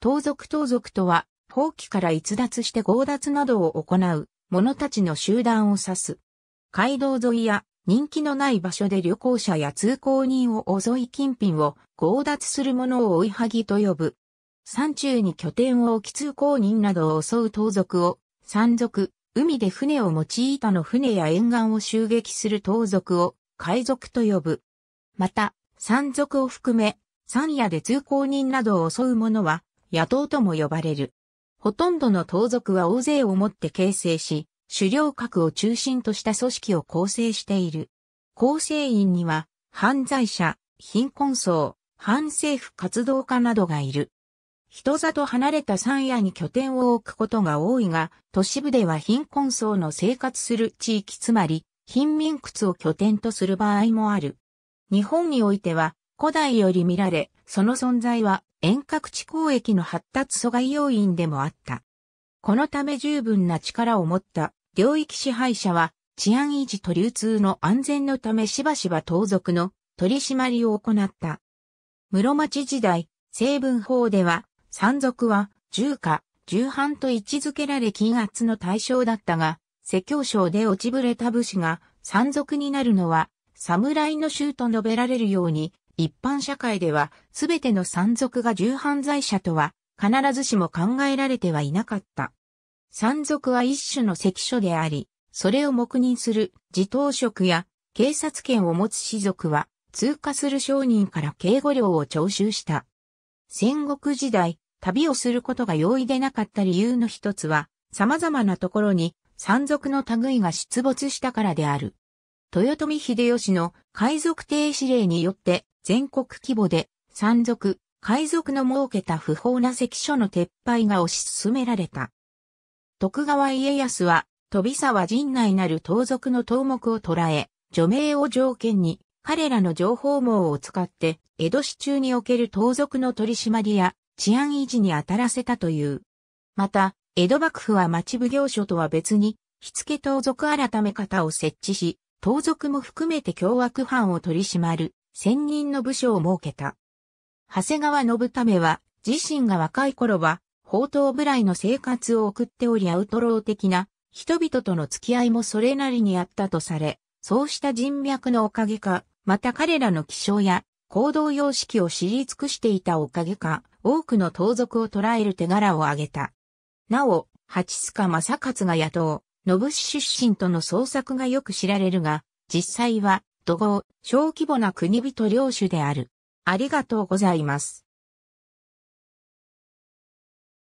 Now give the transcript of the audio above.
盗賊盗賊とは、放棄から逸脱して強奪などを行う、者たちの集団を指す。街道沿いや人気のない場所で旅行者や通行人を襲い金品を強奪する者を追いはぎと呼ぶ。山中に拠点を置き通行人などを襲う盗賊を、山賊、海で船を用いたの船や沿岸を襲撃する盗賊を、海賊と呼ぶ。また、山賊を含め、山野で通行人などを襲う者は、野党とも呼ばれる。ほとんどの党族は大勢をもって形成し、狩猟閣を中心とした組織を構成している。構成員には、犯罪者、貧困層、反政府活動家などがいる。人里離れた山野に拠点を置くことが多いが、都市部では貧困層の生活する地域つまり、貧民窟を拠点とする場合もある。日本においては、古代より見られ、その存在は遠隔地交易の発達阻害要因でもあった。このため十分な力を持った領域支配者は治安維持と流通の安全のためしばしば盗賊の取り締まりを行った。室町時代、成文法では、山賊は重貨、重犯と位置づけられ金圧の対象だったが、世教省で落ちぶれた武士が山賊になるのは、侍の衆と述べられるように、一般社会では、すべての山賊が重犯罪者とは、必ずしも考えられてはいなかった。山賊は一種の関所であり、それを黙認する自頭職や警察権を持つ士族は、通過する商人から警護料を徴収した。戦国時代、旅をすることが容易でなかった理由の一つは、様々なところに山賊の類が出没したからである。豊臣秀吉の海賊停止令によって全国規模で、山賊、海賊の設けた不法な関所の撤廃が推し進められた。徳川家康は、飛沢陣内なる盗賊の頭目を捕らえ、除名を条件に、彼らの情報網を使って、江戸市中における盗賊の取り締まりや治安維持に当たらせたという。また、江戸幕府は町奉行所とは別に、火付盗賊改め方を設置し、盗賊も含めて凶悪犯を取り締まる専任の部署を設けた。長谷川信為は、自身が若い頃は、宝刀部来の生活を送っておりアウトロー的な人々との付き合いもそれなりにあったとされ、そうした人脈のおかげか、また彼らの気象や行動様式を知り尽くしていたおかげか、多くの盗賊を捕らえる手柄を挙げた。なお、八塚正勝が野党、信氏出身との創作がよく知られるが、実際は .5、小規模な国人領主である。ありがとうございます。